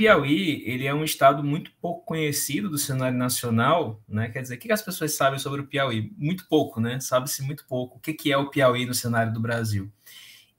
Piauí, ele é um estado muito pouco conhecido do cenário nacional, né? Quer dizer, o que as pessoas sabem sobre o Piauí? Muito pouco, né? Sabe-se muito pouco. O que é o Piauí no cenário do Brasil?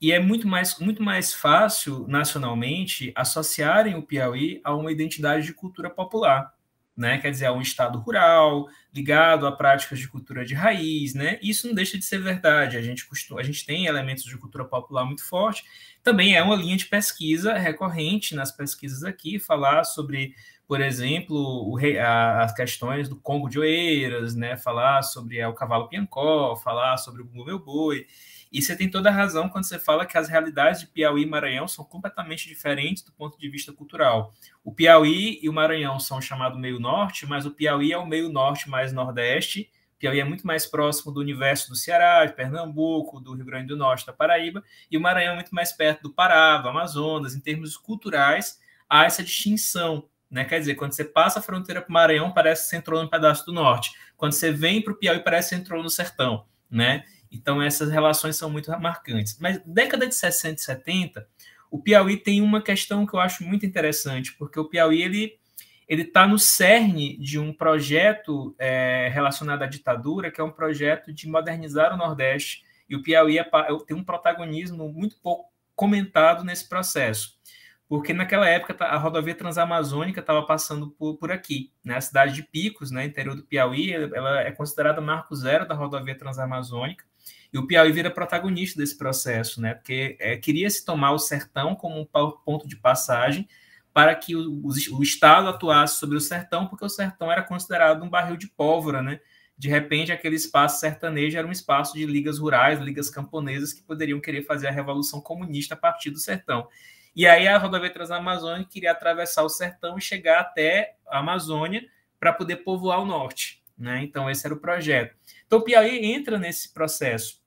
E é muito mais, muito mais fácil, nacionalmente, associarem o Piauí a uma identidade de cultura popular, né? Quer dizer, a um estado rural, ligado a práticas de cultura de raiz, né? Isso não deixa de ser verdade. A gente, costuma, a gente tem elementos de cultura popular muito forte, também é uma linha de pesquisa recorrente nas pesquisas aqui, falar sobre, por exemplo, o, a, as questões do Congo de Oeiras, né? falar sobre é, o cavalo Piancó, falar sobre o Bumbo Meu Boi. E você tem toda a razão quando você fala que as realidades de Piauí e Maranhão são completamente diferentes do ponto de vista cultural. O Piauí e o Maranhão são chamados meio norte, mas o Piauí é o meio norte mais nordeste, Piauí é muito mais próximo do universo do Ceará, de Pernambuco, do Rio Grande do Norte, da Paraíba, e o Maranhão é muito mais perto do Pará, do Amazonas. Em termos culturais, há essa distinção. Né? Quer dizer, quando você passa a fronteira para o Maranhão, parece que você entrou num pedaço do norte. Quando você vem para o Piauí, parece que você entrou no sertão. Né? Então, essas relações são muito marcantes. Mas década de 60 e 70, o Piauí tem uma questão que eu acho muito interessante, porque o Piauí ele ele está no cerne de um projeto é, relacionado à ditadura, que é um projeto de modernizar o Nordeste, e o Piauí é, é tem um protagonismo muito pouco comentado nesse processo, porque naquela época tá, a rodovia transamazônica estava passando por, por aqui, né? a cidade de Picos, né, interior do Piauí, ela é considerada marco zero da rodovia transamazônica, e o Piauí vira protagonista desse processo, né? Porque é, queria se tomar o sertão como um ponto de passagem para que o, o, Estado atuasse sobre o sertão, porque o sertão era considerado um barril de pólvora, né? De repente, aquele espaço sertanejo era um espaço de ligas rurais, ligas camponesas que poderiam querer fazer a revolução comunista a partir do sertão. E aí a rodovia Transamazônica queria atravessar o sertão e chegar até a Amazônia para poder povoar o norte, né? Então esse era o projeto. Então o Piauí entra nesse processo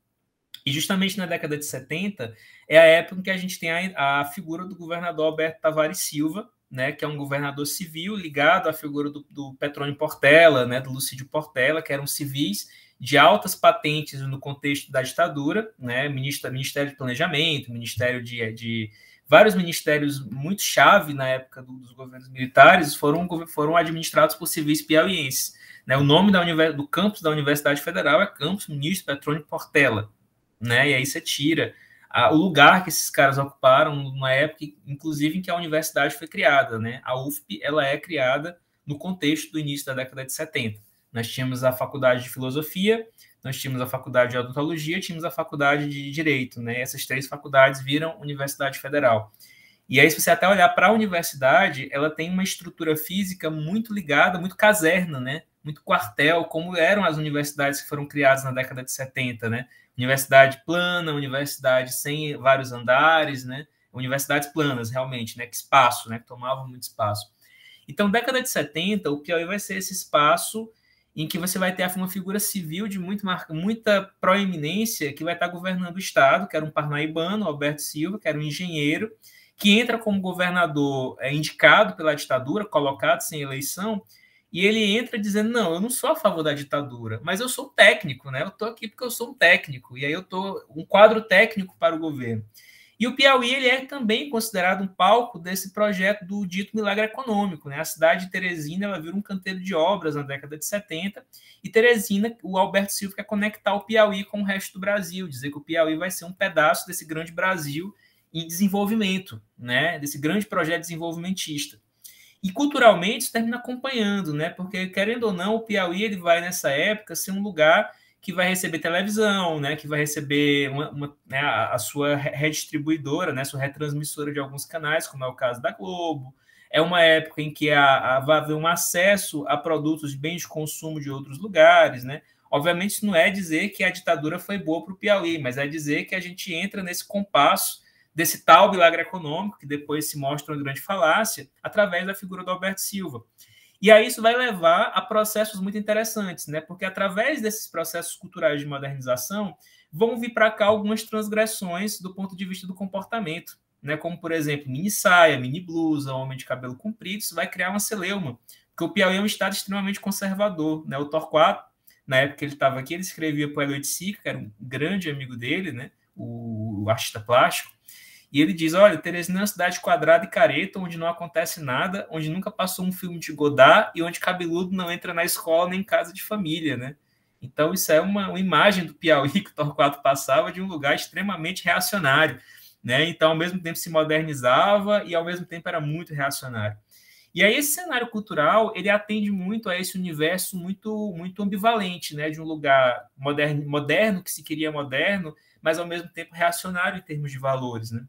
e justamente na década de 70 é a época em que a gente tem a, a figura do governador Alberto Tavares Silva, né, que é um governador civil ligado à figura do, do Petrônio Portela, né, do Lucídio Portela, que eram civis de altas patentes no contexto da ditadura, né, ministro, Ministério de Planejamento, Ministério de, de vários ministérios muito chave na época do, dos governos militares foram, foram administrados por civis piauienses. Né, o nome da, do campus da Universidade Federal é Campus Ministro Petrônio Portela, né? E aí você tira a, o lugar que esses caras ocuparam numa época, inclusive, em que a universidade foi criada, né? A UFP, ela é criada no contexto do início da década de 70. Nós tínhamos a faculdade de filosofia, nós tínhamos a faculdade de odontologia, tínhamos a faculdade de direito, né? Essas três faculdades viram Universidade Federal. E aí, se você até olhar para a universidade, ela tem uma estrutura física muito ligada, muito caserna, né? muito quartel, como eram as universidades que foram criadas na década de 70, né? Universidade plana, universidade sem vários andares, né? Universidades planas, realmente, né? Que espaço, né? Que tomavam muito espaço. Então, década de 70, o Piauí vai ser esse espaço em que você vai ter uma figura civil de muito marca, muita proeminência que vai estar governando o Estado, que era um parnaibano, Alberto Silva, que era um engenheiro, que entra como governador é, indicado pela ditadura, colocado sem eleição, e ele entra dizendo: não, eu não sou a favor da ditadura, mas eu sou técnico, né? Eu estou aqui porque eu sou um técnico, e aí eu estou um quadro técnico para o governo. E o Piauí ele é também considerado um palco desse projeto do dito milagre econômico. Né? A cidade de Teresina ela vira um canteiro de obras na década de 70, e Teresina, o Alberto Silva quer conectar o Piauí com o resto do Brasil, dizer que o Piauí vai ser um pedaço desse grande Brasil em desenvolvimento, né? desse grande projeto desenvolvimentista. E culturalmente isso termina acompanhando, né? Porque querendo ou não, o Piauí ele vai nessa época ser um lugar que vai receber televisão, né? Que vai receber uma, uma né? a sua redistribuidora, né? Sua retransmissora de alguns canais, como é o caso da Globo. É uma época em que a, a, vai haver um acesso a produtos de bens de consumo de outros lugares, né? Obviamente, não é dizer que a ditadura foi boa para o Piauí, mas é dizer que a gente entra nesse compasso desse tal milagre econômico, que depois se mostra uma grande falácia, através da figura do Alberto Silva. E aí isso vai levar a processos muito interessantes, né? Porque através desses processos culturais de modernização vão vir para cá algumas transgressões do ponto de vista do comportamento, né? Como por exemplo, mini saia, mini blusa, homem de cabelo comprido, isso vai criar uma celeuma, porque o Piauí é um estado extremamente conservador, né? O Torquato, na época que ele estava aqui, ele escrevia para o Eloy Sica, que era um grande amigo dele, né? O artista plástico e ele diz: Olha, Teresina é uma cidade quadrada e careta, onde não acontece nada, onde nunca passou um filme de Godard e onde cabeludo não entra na escola nem em casa de família, né? Então, isso é uma, uma imagem do Piauí que o Torquato passava de um lugar extremamente reacionário, né? Então, ao mesmo tempo se modernizava e ao mesmo tempo era muito reacionário. E aí esse cenário cultural, ele atende muito a esse universo muito muito ambivalente, né, de um lugar moderno, moderno que se queria moderno, mas ao mesmo tempo reacionário em termos de valores, né?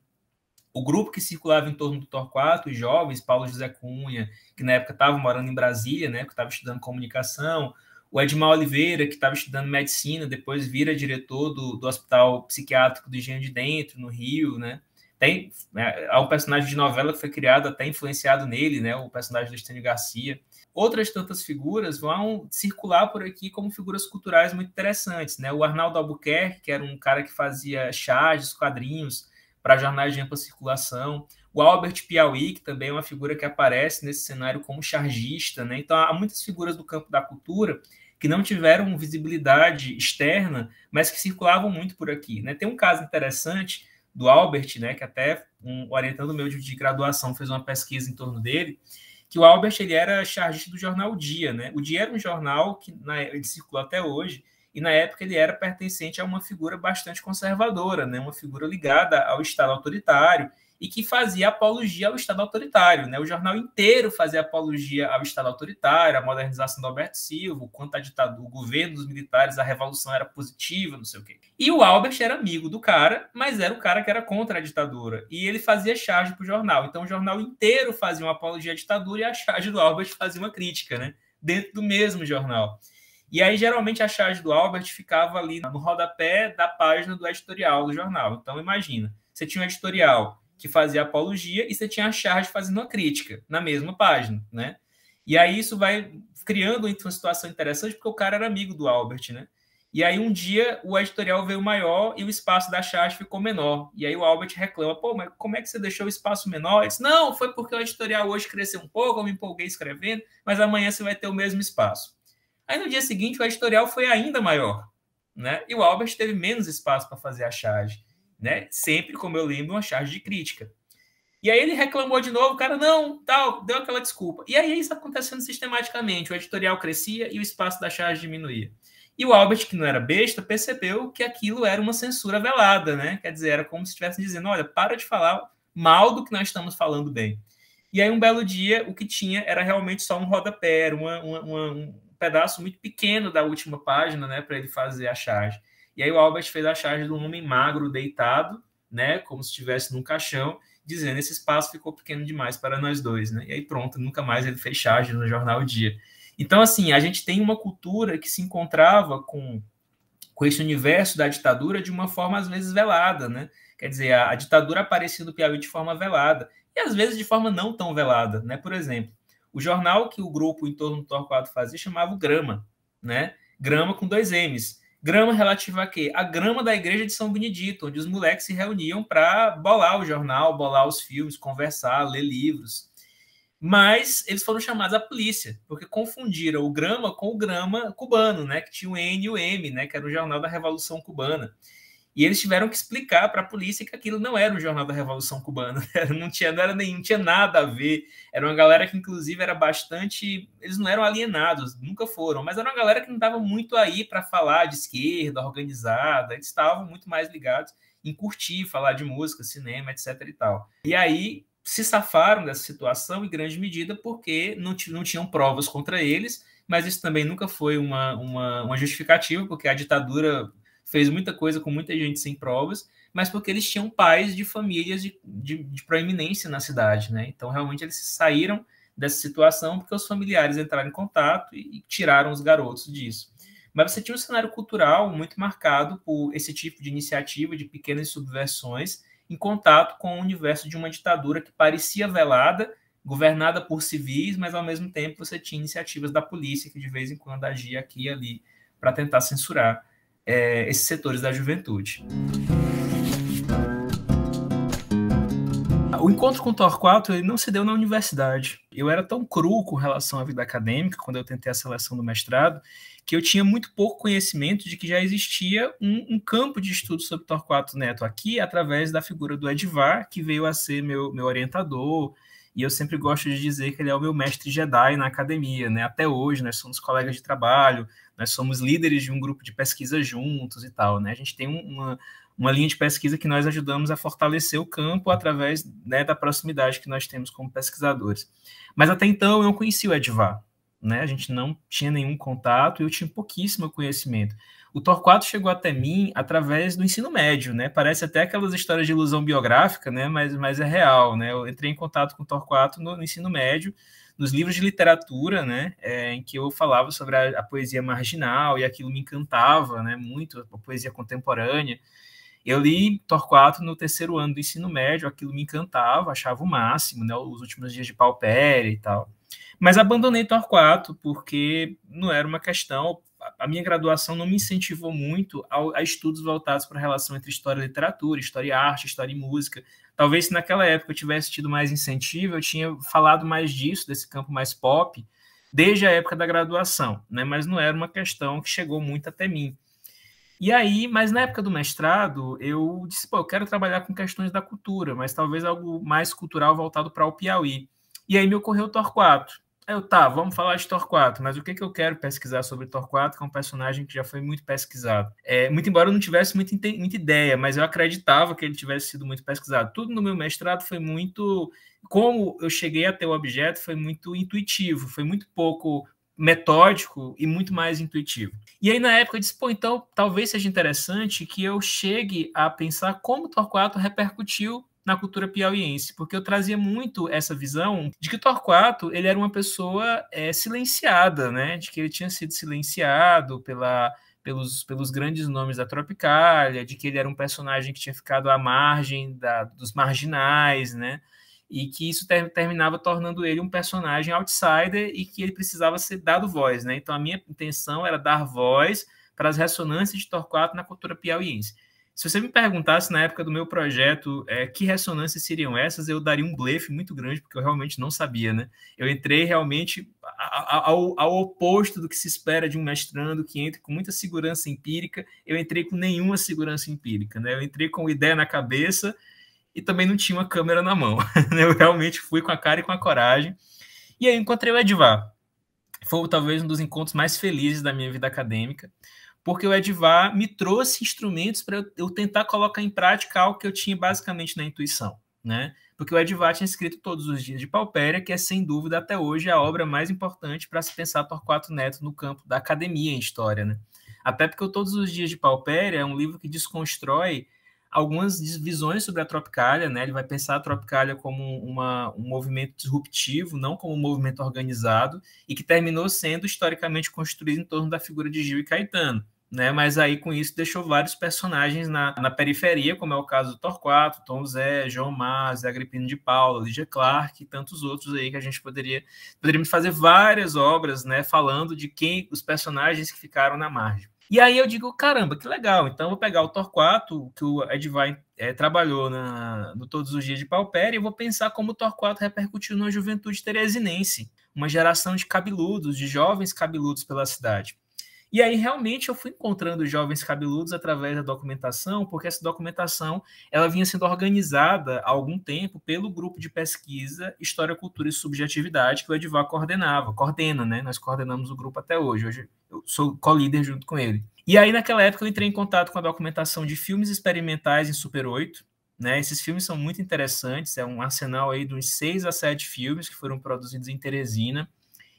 o grupo que circulava em torno do Torquato, os jovens, Paulo José Cunha, que na época estava morando em Brasília, né, que estava estudando comunicação, o Edmar Oliveira, que estava estudando medicina, depois vira diretor do, do Hospital Psiquiátrico do Engenho de Dentro, no Rio, né, tem né, há é um personagem de novela que foi criado até influenciado nele, né, o personagem do Estênio Garcia. Outras tantas figuras vão circular por aqui como figuras culturais muito interessantes, né? O Arnaldo Albuquerque, que era um cara que fazia charges, quadrinhos, para jornais de ampla circulação. O Albert Piauí, que também é uma figura que aparece nesse cenário como chargista. Né? Então, há muitas figuras do campo da cultura que não tiveram visibilidade externa, mas que circulavam muito por aqui. Né? Tem um caso interessante do Albert, né, que até um orientando meu de graduação fez uma pesquisa em torno dele, que o Albert ele era chargista do jornal O Dia. Né? O Dia era um jornal que na, ele circula até hoje, e na época ele era pertencente a uma figura bastante conservadora, né? uma figura ligada ao Estado autoritário e que fazia apologia ao Estado autoritário. Né? O jornal inteiro fazia apologia ao Estado autoritário, à modernização do Alberto Silva, quanto à ditadura, o governo dos militares, a revolução era positiva, não sei o quê. E o Albert era amigo do cara, mas era o cara que era contra a ditadura. E ele fazia charge para o jornal. Então o jornal inteiro fazia uma apologia à ditadura e a charge do Albert fazia uma crítica, né? dentro do mesmo jornal. E aí, geralmente, a charge do Albert ficava ali no rodapé da página do editorial do jornal. Então, imagina, você tinha um editorial que fazia apologia e você tinha a charge fazendo uma crítica na mesma página, né? E aí isso vai criando uma situação interessante, porque o cara era amigo do Albert, né? E aí um dia o editorial veio maior e o espaço da charge ficou menor. E aí o Albert reclama, pô, mas como é que você deixou o espaço menor? Ele disse, não, foi porque o editorial hoje cresceu um pouco, eu me empolguei escrevendo, mas amanhã você vai ter o mesmo espaço. Aí no dia seguinte o editorial foi ainda maior, né? E o Albert teve menos espaço para fazer a charge, né? Sempre, como eu lembro, uma charge de crítica. E aí ele reclamou de novo, cara, não, tal, deu aquela desculpa. E aí isso acontecendo sistematicamente, o editorial crescia e o espaço da charge diminuía. E o Albert, que não era besta, percebeu que aquilo era uma censura velada, né? Quer dizer, era como se estivessem dizendo, olha, para de falar mal do que nós estamos falando bem. E aí, um belo dia, o que tinha era realmente só um rodapé, uma, uma, uma, pedaço muito pequeno da última página, né, para ele fazer a charge. E aí o Albert fez a charge do homem magro deitado, né, como se estivesse num caixão, dizendo esse espaço ficou pequeno demais para nós dois, né? E aí pronto, nunca mais ele fez charge no jornal Dia. Então assim, a gente tem uma cultura que se encontrava com com esse universo da ditadura de uma forma às vezes velada, né? Quer dizer, a, a ditadura aparecia no Piauí de forma velada e às vezes de forma não tão velada, né? Por exemplo, o jornal que o grupo em torno do Torquato fazia chamava o Grama, né? Grama com dois M's. Grama relativa a quê? A grama da igreja de São Benedito, onde os moleques se reuniam para bolar o jornal, bolar os filmes, conversar, ler livros. Mas eles foram chamados à polícia, porque confundiram o grama com o grama cubano, né? Que tinha o N e o M, né? Que era o jornal da Revolução Cubana. E eles tiveram que explicar para a polícia que aquilo não era o Jornal da Revolução Cubana, né? não tinha, não, era nem, não tinha nada a ver. Era uma galera que, inclusive, era bastante. Eles não eram alienados, nunca foram, mas era uma galera que não estava muito aí para falar de esquerda, organizada, eles estavam muito mais ligados em curtir, falar de música, cinema, etc. e tal. E aí se safaram dessa situação em grande medida porque não, não tinham provas contra eles, mas isso também nunca foi uma, uma, uma justificativa, porque a ditadura fez muita coisa com muita gente sem provas, mas porque eles tinham pais de famílias de, de, de proeminência na cidade, né? Então, realmente, eles saíram dessa situação porque os familiares entraram em contato e, e tiraram os garotos disso. Mas você tinha um cenário cultural muito marcado por esse tipo de iniciativa, de pequenas subversões, em contato com o universo de uma ditadura que parecia velada, governada por civis, mas ao mesmo tempo você tinha iniciativas da polícia que de vez em quando agia aqui e ali para tentar censurar é, esses setores da juventude. O encontro com o Torquato ele não se deu na universidade. Eu era tão cru com relação à vida acadêmica, quando eu tentei a seleção do mestrado, que eu tinha muito pouco conhecimento de que já existia um, um campo de estudo sobre Torquato Neto aqui, através da figura do Edvar, que veio a ser meu, meu orientador, e eu sempre gosto de dizer que ele é o meu mestre Jedi na academia, né? Até hoje, nós né? somos colegas de trabalho, nós somos líderes de um grupo de pesquisa juntos e tal, né? A gente tem uma, uma linha de pesquisa que nós ajudamos a fortalecer o campo através né, da proximidade que nós temos como pesquisadores. Mas até então eu não conhecia o Edvar, né? A gente não tinha nenhum contato, e eu tinha pouquíssimo conhecimento o Torquato chegou até mim através do ensino médio, né? Parece até aquelas histórias de ilusão biográfica, né? Mas, mas é real, né? Eu entrei em contato com o Torquato no, no ensino médio, nos livros de literatura, né? É, em que eu falava sobre a, a, poesia marginal e aquilo me encantava, né? Muito, a poesia contemporânea. Eu li Torquato no terceiro ano do ensino médio, aquilo me encantava, achava o máximo, né? Os últimos dias de Paupéria e tal. Mas abandonei Torquato porque não era uma questão, a minha graduação não me incentivou muito ao, a estudos voltados para a relação entre história e literatura, história e arte, história e música. Talvez se naquela época eu tivesse tido mais incentivo, eu tinha falado mais disso, desse campo mais pop, desde a época da graduação, né? mas não era uma questão que chegou muito até mim. E aí, mas na época do mestrado, eu disse, pô, eu quero trabalhar com questões da cultura, mas talvez algo mais cultural voltado para o Piauí. E aí me ocorreu o Torquato. Eu, tá, vamos falar de Torquato, mas o que, que eu quero pesquisar sobre Torquato, que é um personagem que já foi muito pesquisado. É, muito embora eu não tivesse muita, muita ideia, mas eu acreditava que ele tivesse sido muito pesquisado. Tudo no meu mestrado foi muito. Como eu cheguei até o objeto foi muito intuitivo, foi muito pouco metódico e muito mais intuitivo. E aí, na época, eu disse: pô, então talvez seja interessante que eu chegue a pensar como Torquato repercutiu na cultura piauiense, porque eu trazia muito essa visão de que Torquato ele era uma pessoa é, silenciada, né? De que ele tinha sido silenciado pela pelos, pelos grandes nomes da Tropicália, de que ele era um personagem que tinha ficado à margem da, dos marginais, né? E que isso ter, terminava tornando ele um personagem outsider e que ele precisava ser dado voz, né? Então a minha intenção era dar voz para as ressonâncias de Torquato na cultura piauiense. Se você me perguntasse na época do meu projeto é, que ressonâncias seriam essas, eu daria um blefe muito grande, porque eu realmente não sabia, né? Eu entrei realmente ao, ao, oposto do que se espera de um mestrando que entre com muita segurança empírica, eu entrei com nenhuma segurança empírica, né? Eu entrei com ideia na cabeça e também não tinha uma câmera na mão. Né? Eu realmente fui com a cara e com a coragem. E aí encontrei o Edvar. Foi talvez um dos encontros mais felizes da minha vida acadêmica porque o Edvar me trouxe instrumentos para eu tentar colocar em prática algo que eu tinha basicamente na intuição, né? Porque o Edvar tinha escrito Todos os Dias de Palpéria, que é sem dúvida até hoje a obra mais importante para se pensar Torquato Neto no campo da academia em história, né? Até porque o Todos os Dias de Palpéria é um livro que desconstrói algumas visões sobre a Tropicália, né? Ele vai pensar a Tropicália como uma, um movimento disruptivo, não como um movimento organizado, e que terminou sendo historicamente construído em torno da figura de Gil e Caetano né? Mas aí com isso deixou vários personagens na, na periferia, como é o caso do Torquato, Tom Zé, João Mas, Zé Agripino de Paula, Lígia Clark e tantos outros aí que a gente poderia poderíamos fazer várias obras, né, falando de quem os personagens que ficaram na margem. E aí eu digo, caramba, que legal. Então vou pegar o Torquato, que o Edvine eh, é, trabalhou na, no Todos os Dias de Paupéria, e vou pensar como o Torquato repercutiu na juventude teresinense, uma geração de cabeludos, de jovens cabeludos pela cidade. E aí realmente eu fui encontrando jovens cabeludos através da documentação, porque essa documentação ela vinha sendo organizada há algum tempo pelo grupo de pesquisa História, Cultura e Subjetividade que o Edivar coordenava, coordena, né? Nós coordenamos o grupo até hoje. Hoje eu sou co-líder junto com ele. E aí naquela época eu entrei em contato com a documentação de filmes experimentais em Super 8. Né, esses filmes são muito interessantes, é um arsenal aí de uns seis a sete filmes que foram produzidos em Teresina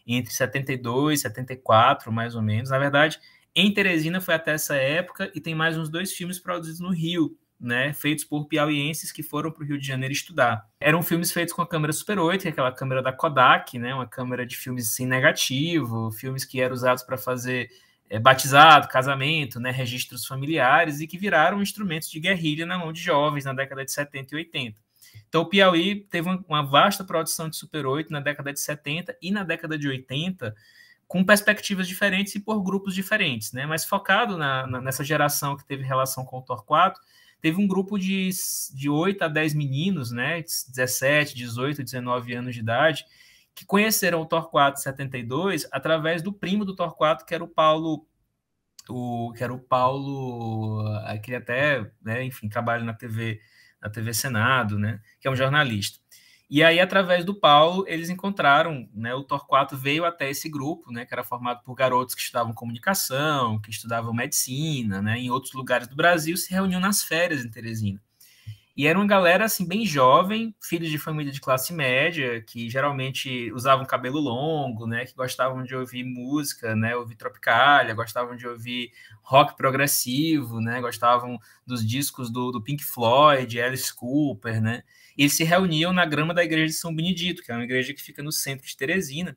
entre 72 e 74, mais ou menos. Na verdade, em Teresina foi até essa época e tem mais uns dois filmes produzidos no Rio, né, feitos por piauienses que foram para o Rio de Janeiro estudar. Eram filmes feitos com a câmera Super 8, que é aquela câmera da Kodak, né, uma câmera de filmes sem assim, negativo, filmes que eram usados para fazer é, batizado, casamento, né, registros familiares, e que viraram instrumentos de guerrilha na mão de jovens na década de 70 e 80. Então, o Piauí teve uma vasta produção de Super 8 na década de 70 e na década de 80, com perspectivas diferentes e por grupos diferentes, né? Mas focado na, na, nessa geração que teve relação com o Torquato, teve um grupo de, de 8 a 10 meninos, né? 17, 18, 19 anos de idade, que conheceram o Torquato 72 através do primo do Torquato, que era o Paulo o que era o Paulo, aquele ah, até, né, enfim, trabalha na TV na TV Senado, né, que é um jornalista. E aí, através do Paulo, eles encontraram, né, o Torquato veio até esse grupo, né, que era formado por garotos que estudavam comunicação, que estudavam medicina, né, em outros lugares do Brasil, se reuniam nas férias em Teresina. E era uma galera assim bem jovem, filhos de família de classe média, que geralmente usavam cabelo longo, né, que gostavam de ouvir música, né, ouvir Tropicalia, gostavam de ouvir rock progressivo, né, gostavam dos discos do, do Pink Floyd, Alice Cooper, né? E eles se reuniam na grama da igreja de São Benedito, que é uma igreja que fica no centro de Teresina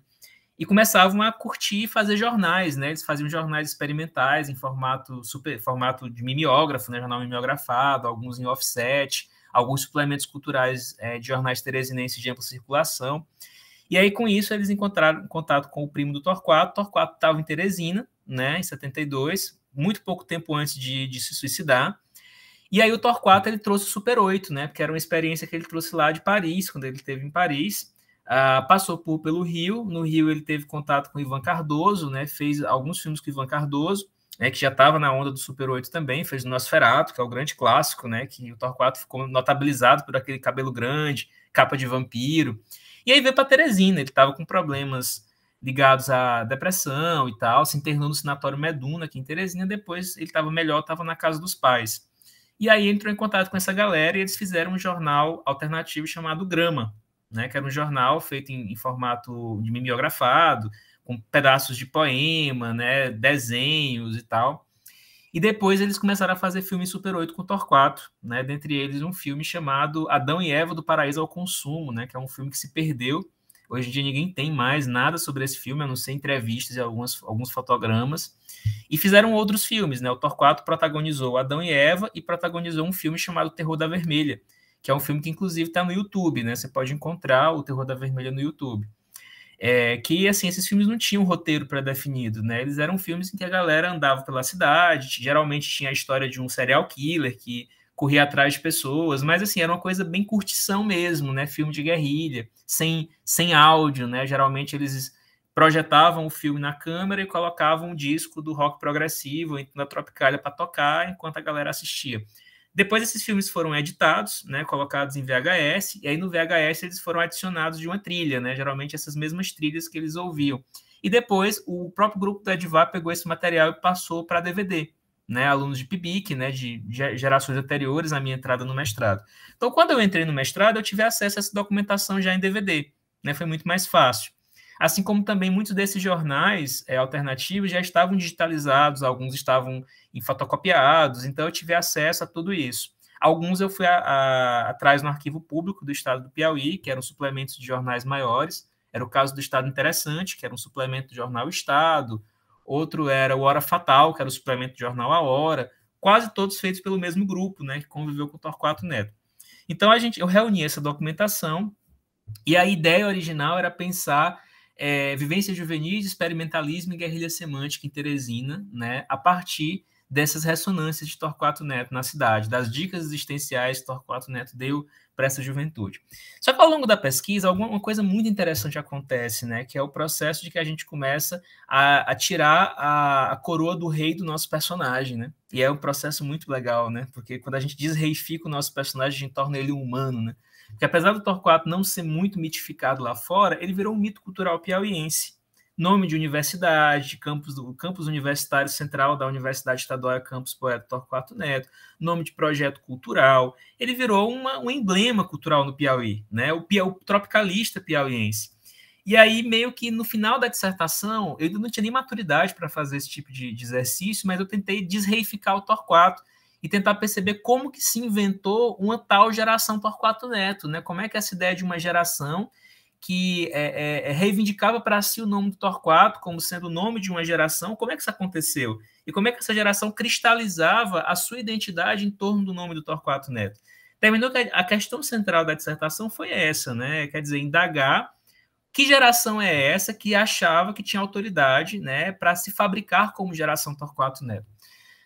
e começavam a curtir e fazer jornais, né? Eles faziam jornais experimentais em formato super, formato de mimeógrafo, né? jornal mimeografado, alguns em offset, alguns suplementos culturais é, de jornais teresinenses de ampla circulação. E aí, com isso, eles encontraram contato com o primo do Torquato. Torquato estava em Teresina, né, em 72, muito pouco tempo antes de, de se suicidar. E aí o Torquato ele trouxe o Super 8, né? Porque era uma experiência que ele trouxe lá de Paris, quando ele esteve em Paris. Ah, passou por, pelo Rio. No Rio ele teve contato com Ivan Cardoso, né? Fez alguns filmes com Ivan Cardoso, né? Que já estava na onda do Super 8 também. Fez o Nosferatu, que é o grande clássico, né? Que o Torquato ficou notabilizado por aquele cabelo grande, capa de vampiro. E aí veio para Teresina. Ele estava com problemas ligados à depressão e tal. Se internou no sanatório Meduna aqui em Teresina. Depois ele estava melhor, estava na casa dos pais. E aí entrou em contato com essa galera e eles fizeram um jornal alternativo chamado Grama, né, que era um jornal feito em, em formato de mimeografado, com pedaços de poema, né, desenhos e tal. E depois eles começaram a fazer filmes Super 8 com Torquato, né? Dentre eles um filme chamado Adão e Eva do Paraíso ao Consumo, né? Que é um filme que se perdeu. Hoje em dia ninguém tem mais nada sobre esse filme, a não ser entrevistas e algumas, alguns fotogramas. E fizeram outros filmes, né? O Torquato protagonizou Adão e Eva e protagonizou um filme chamado Terror da Vermelha, que é um filme que inclusive está no YouTube, né? Você pode encontrar o Terror da Vermelha no YouTube. É, que assim esses filmes não tinham roteiro pré-definido, né? Eles eram filmes em que a galera andava pela cidade, geralmente tinha a história de um serial killer que corria atrás de pessoas, mas assim era uma coisa bem curtição mesmo, né? Filme de guerrilha, sem sem áudio, né? Geralmente eles projetavam o filme na câmera e colocavam um disco do rock progressivo então da Tropicália para tocar enquanto a galera assistia. Depois esses filmes foram editados, né, colocados em VHS, e aí no VHS eles foram adicionados de uma trilha, né, geralmente essas mesmas trilhas que eles ouviam. E depois o próprio grupo da Edvar pegou esse material e passou para DVD, né, alunos de PIBIC, né, de gerações anteriores à minha entrada no mestrado. Então, quando eu entrei no mestrado, eu tive acesso a essa documentação já em DVD, né, foi muito mais fácil. Assim como também muitos desses jornais é, alternativos já estavam digitalizados, alguns estavam em fotocopiados, então eu tive acesso a tudo isso. Alguns eu fui a, a, atrás no arquivo público do estado do Piauí, que eram suplementos de jornais maiores. Era o caso do Estado Interessante, que era um suplemento do jornal Estado. Outro era o Hora Fatal, que era o suplemento do jornal A Hora. Quase todos feitos pelo mesmo grupo, né, que conviveu com o Torquato Neto. Então a gente, eu reuni essa documentação e a ideia original era pensar é, Vivência Juvenil, Experimentalismo e Guerrilha Semântica em Teresina, né, a partir dessas ressonâncias de Torquato Neto na cidade, das dicas existenciais que Torquato Neto deu para essa juventude. Só que ao longo da pesquisa, alguma coisa muito interessante acontece, né? Que é o processo de que a gente começa a, a tirar a, a, coroa do rei do nosso personagem, né? E é um processo muito legal, né? Porque quando a gente desreifica o nosso personagem, a gente torna ele humano, né? que apesar do Torquato não ser muito mitificado lá fora, ele virou um mito cultural piauiense. Nome de universidade, campus, do, campus universitário central da Universidade Estadual Campus Poeta Torquato Neto, nome de projeto cultural. Ele virou uma, um emblema cultural no Piauí, né? o, o tropicalista piauiense. E aí, meio que no final da dissertação, eu não tinha nem maturidade para fazer esse tipo de, de, exercício, mas eu tentei desreificar o Torquato e tentar perceber como que se inventou uma tal geração Torquato Neto, né? Como é que essa ideia de uma geração que é, é, é reivindicava para si o nome do Torquato como sendo o nome de uma geração, como é que isso aconteceu? E como é que essa geração cristalizava a sua identidade em torno do nome do Torquato Neto? Terminou que a questão central da dissertação foi essa, né? Quer dizer, indagar que geração é essa que achava que tinha autoridade né, para se fabricar como geração Torquato Neto.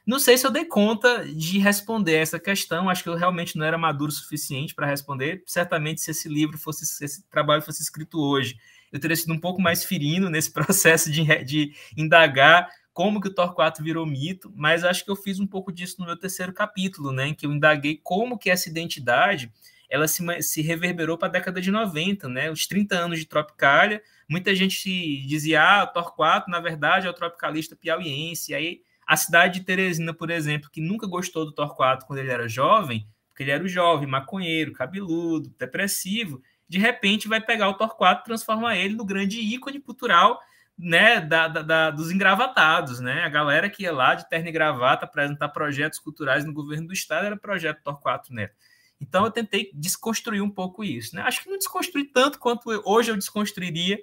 Não sei se eu dei conta de responder essa questão, acho que eu realmente não era maduro o suficiente para responder. Certamente, se esse livro fosse, se esse trabalho fosse escrito hoje, eu teria sido um pouco mais ferino nesse processo de, de indagar como que o Torquato virou mito, mas acho que eu fiz um pouco disso no meu terceiro capítulo, né, em que eu indaguei como que essa identidade ela se, se reverberou para a década de 90, né, os 30 anos de Tropicália, muita gente dizia, ah, Torquato, na verdade, é o tropicalista piauiense, E aí a cidade de Teresina, por exemplo, que nunca gostou do Torquato quando ele era jovem, porque ele era o jovem, maconheiro, cabeludo, depressivo, de repente vai pegar o Torquato e transformar ele no grande ícone cultural né, da, da, da, dos engravatados, né? A galera que ia lá de terno e gravata apresentar projetos culturais no governo do estado era projeto Torquato Neto. Então eu tentei desconstruir um pouco isso, né? Acho que não desconstruí tanto quanto hoje eu desconstruiria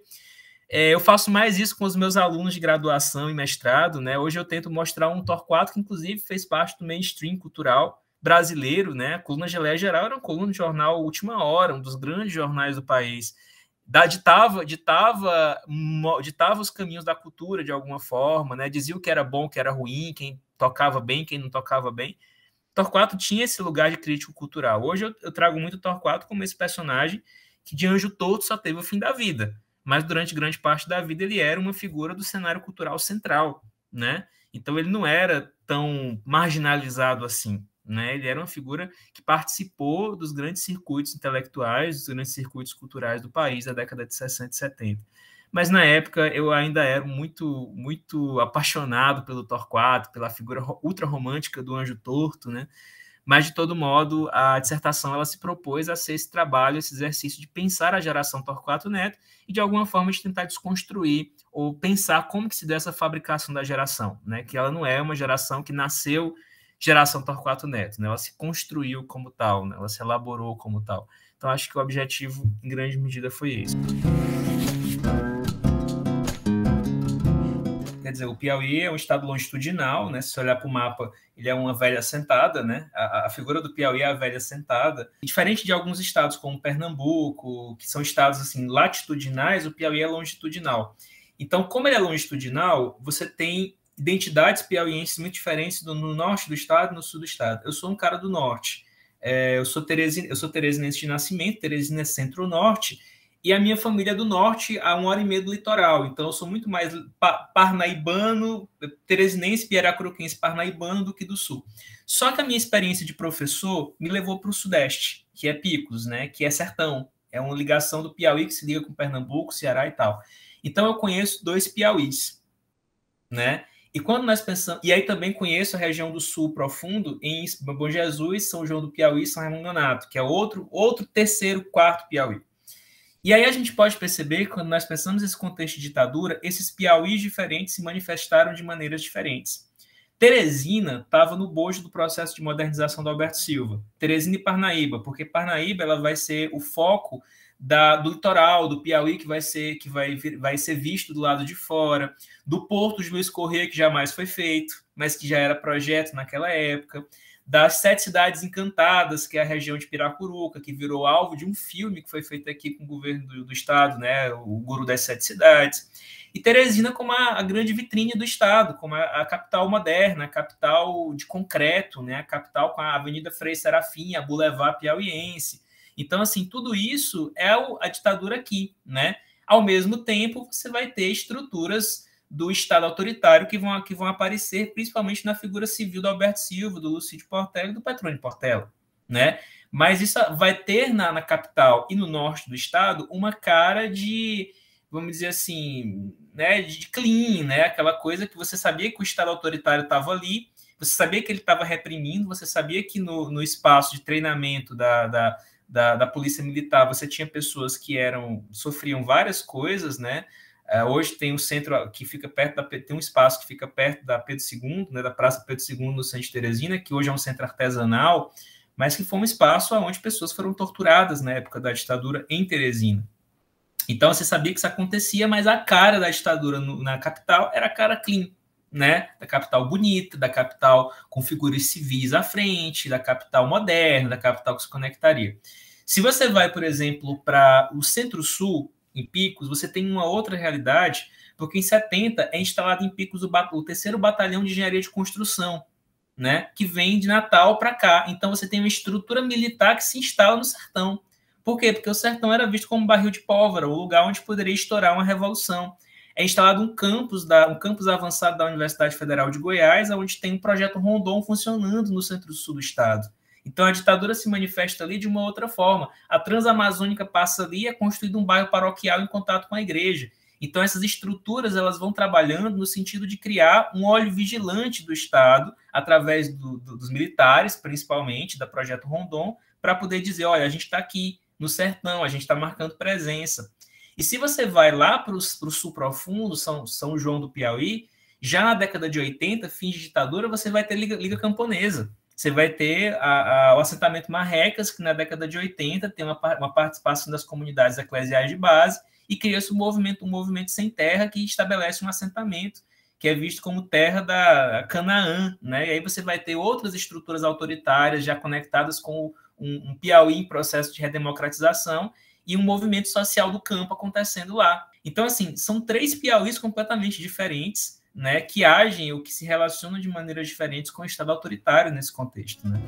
é, eu faço mais isso com os meus alunos de graduação e mestrado, né? Hoje eu tento mostrar um Torquato que, inclusive, fez parte do mainstream cultural brasileiro, né? A coluna Geleia Geral era uma coluna de jornal Última Hora, um dos grandes jornais do país. Da, ditava, ditava, ditava os caminhos da cultura de alguma forma, né? Dizia o que era bom, o que era ruim, quem tocava bem, quem não tocava bem. Torquato tinha esse lugar de crítico cultural. Hoje eu, eu trago muito Torquato como esse personagem que de anjo todo só teve o fim da vida mas durante grande parte da vida ele era uma figura do cenário cultural central, né? Então ele não era tão marginalizado assim, né? Ele era uma figura que participou dos grandes circuitos intelectuais, dos grandes circuitos culturais do país da década de 60 e 70. Mas na época eu ainda era muito muito apaixonado pelo Torquato, pela figura ultra romântica do Anjo Torto, né? Mas, de todo modo, a dissertação ela se propôs a ser esse trabalho, esse exercício de pensar a geração Torquato Neto e, de alguma forma, de tentar desconstruir ou pensar como que se deu essa fabricação da geração, né? que ela não é uma geração que nasceu geração Torquato Neto, né? ela se construiu como tal, né? ela se elaborou como tal. Então, acho que o objetivo, em grande medida, foi esse. Quer dizer, o Piauí é um estado longitudinal, né? Se você olhar para o mapa, ele é uma velha sentada, né? A, a, figura do Piauí é a velha sentada. Diferente de alguns estados, como Pernambuco, que são estados assim latitudinais, o Piauí é longitudinal. Então, como ele é longitudinal, você tem identidades piauienses muito diferentes do, no norte do estado e no sul do estado. Eu sou um cara do norte. É, eu sou teresinense, eu sou teresinense de nascimento, é centro-norte, e a minha família é do norte, a uma hora e meia do litoral. Então, eu sou muito mais parnaibano, teresinense, pieracuruquense, parnaibano do que do sul. Só que a minha experiência de professor me levou para o sudeste, que é Picos, né? Que é sertão. É uma ligação do Piauí que se liga com Pernambuco, Ceará e tal. Então, eu conheço dois Piauís, né? E quando nós pensamos... E aí também conheço a região do sul profundo em Bom Jesus, São João do Piauí São Raimundo Nonato, que é outro, outro terceiro, quarto Piauí. E aí a gente pode perceber que quando nós pensamos nesse contexto de ditadura, esses Piauís diferentes se manifestaram de maneiras diferentes. Teresina estava no bojo do processo de modernização do Alberto Silva. Teresina e Parnaíba, porque Parnaíba ela vai ser o foco da, do litoral do Piauí que vai ser que vai, vai ser visto do lado de fora, do porto de Luiz Correia que jamais foi feito, mas que já era projeto naquela época das Sete Cidades Encantadas, que é a região de Piracuruca, que virou alvo de um filme que foi feito aqui com o governo do, do estado, né, o Guru das Sete Cidades. E Teresina como a, a grande vitrine do estado, como a, a, capital moderna, a capital de concreto, né, a capital com a Avenida Frei Serafim, a Boulevard Piauiense. Então, assim, tudo isso é o, a ditadura aqui, né? Ao mesmo tempo, você vai ter estruturas do Estado autoritário que vão, que vão aparecer, principalmente na figura civil do Alberto Silva, do Lucídio Portela e do Petrone Portela. Né? Mas isso vai ter na, na capital e no norte do estado uma cara de, vamos dizer assim, né, de clean, né? Aquela coisa que você sabia que o estado autoritário estava ali, você sabia que ele estava reprimindo, você sabia que no, no espaço de treinamento da, da, da, da polícia militar você tinha pessoas que eram sofriam várias coisas, né? É, hoje tem um centro que fica perto da tem um espaço que fica perto da Pedro II, né, da Praça Pedro II no centro de Teresina, que hoje é um centro artesanal, mas que foi um espaço onde pessoas foram torturadas na época da ditadura em Teresina. Então você sabia que isso acontecia, mas a cara da ditadura no, na capital era a cara clean, né? Da capital bonita, da capital com figuras civis à frente, da capital moderna, da capital que se conectaria. Se você vai, por exemplo, para o centro-sul em picos, você tem uma outra realidade, porque em 70 é instalado em picos o, o terceiro batalhão de engenharia de construção, né, que vem de Natal para cá. Então você tem uma estrutura militar que se instala no sertão. Por quê? Porque o sertão era visto como um barril de pólvora, o lugar onde poderia estourar uma revolução. É instalado um campus, da, um campus avançado da Universidade Federal de Goiás, onde tem um projeto Rondon funcionando no centro-sul do estado. Então a ditadura se manifesta ali de uma outra forma. A Transamazônica passa ali e é construído um bairro paroquial em contato com a igreja. Então essas estruturas elas vão trabalhando no sentido de criar um olho vigilante do Estado através do, do, dos militares, principalmente da Projeto Rondon, para poder dizer, olha, a gente está aqui no sertão, a gente está marcando presença. E se você vai lá para o sul profundo, São, São João do Piauí, já na década de 80, fim de ditadura, você vai ter Liga, Liga Camponesa você vai ter a, a, o assentamento Marrecas, que na década de 80 tem uma, uma participação das comunidades eclesiais de base, e cria-se um movimento, um movimento sem terra que estabelece um assentamento que é visto como terra da Canaã, né? E aí você vai ter outras estruturas autoritárias já conectadas com um, um Piauí em processo de redemocratização e um movimento social do campo acontecendo lá. Então, assim, são três Piauís completamente diferentes, né, que agem ou que se relacionam de maneiras diferentes com o Estado autoritário nesse contexto. Né?